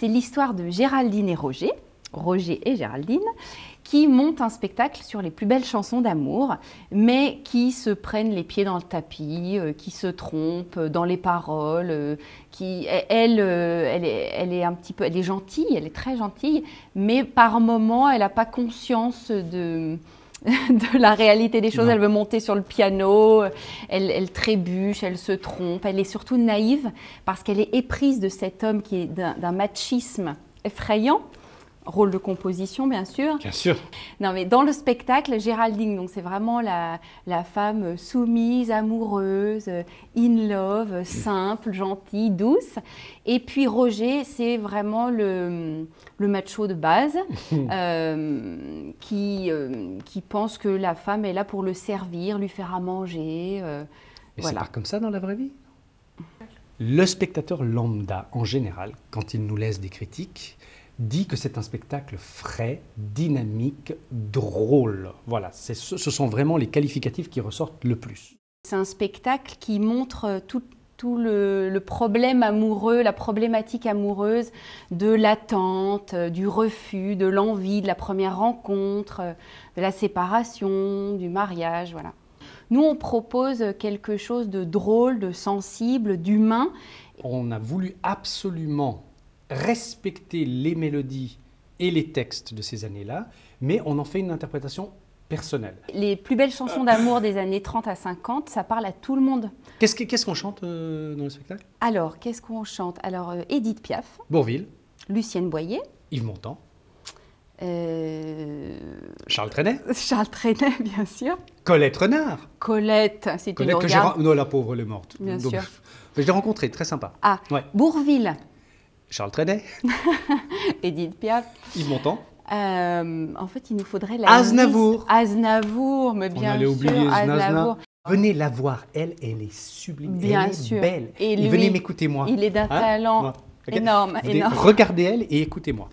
c'est l'histoire de Géraldine et Roger, Roger et Géraldine, qui montent un spectacle sur les plus belles chansons d'amour, mais qui se prennent les pieds dans le tapis, euh, qui se trompent dans les paroles, euh, qui elle, euh, elle, est, elle, est, un petit peu, elle est gentille, elle est très gentille, mais par moments elle n'a pas conscience de de la réalité des choses. Elle veut monter sur le piano, elle, trébuche, elle se trompe. Elle est surtout naïve parce qu'elle est éprise de cet homme qui est d'un machisme effrayant rôle de composition, bien sûr. Bien sûr. Non, mais dans le spectacle, Géraldine, donc c'est vraiment la, femme soumise, amoureuse, in love, simple, gentille, douce. Et puis Roger, c'est vraiment le, macho de base euh, qui, euh, qui pense que la femme est là pour le servir, lui faire à manger. Euh, mais c'est pas comme ça dans la vraie vie le spectateur lambda, en général, quand il nous laisse des critiques, dit que c'est un spectacle frais, dynamique, drôle. Voilà, ce, sont vraiment les qualificatifs qui ressortent le plus. C'est un spectacle qui montre euh, tout, le, le, problème amoureux, la problématique amoureuse de l'attente, euh, du refus, de l'envie, de la première rencontre, euh, de la séparation, du mariage, voilà. Nous, on propose quelque chose de drôle, de sensible, d'humain. On a voulu absolument respecter les mélodies et les textes de ces années-là, mais on en fait une interprétation personnelle. Les plus belles chansons d'amour des années 30 à 50, ça parle à tout le monde. Qu'est-ce qu'on chante euh, dans le spectacle Alors, qu'est-ce qu'on chante Alors, Édith euh, Piaf. Bourville. Lucienne Boyer. Yves Montand. Euh, Charles Trenet. Charles Trenet, bien sûr. Colette Renard. Colette, c'est une Colette que Non, la pauvre, elle est morte. Bien sûr. Je l'ai rencontrée, très sympa. Ah, ouais. Bourville. Charles Trenet. Edith Piaf. Yves Montand. Euh, en fait, il nous faudrait la Aznavour. Aznavour, mais bien On allait sûr, oublier Aznavour. Venez la voir, elle, elle est sublime, elle est belle. Et, venez m'écouter moi. Il est d'un hein talent énorme, énorme. Regardez elle et écoutez-moi.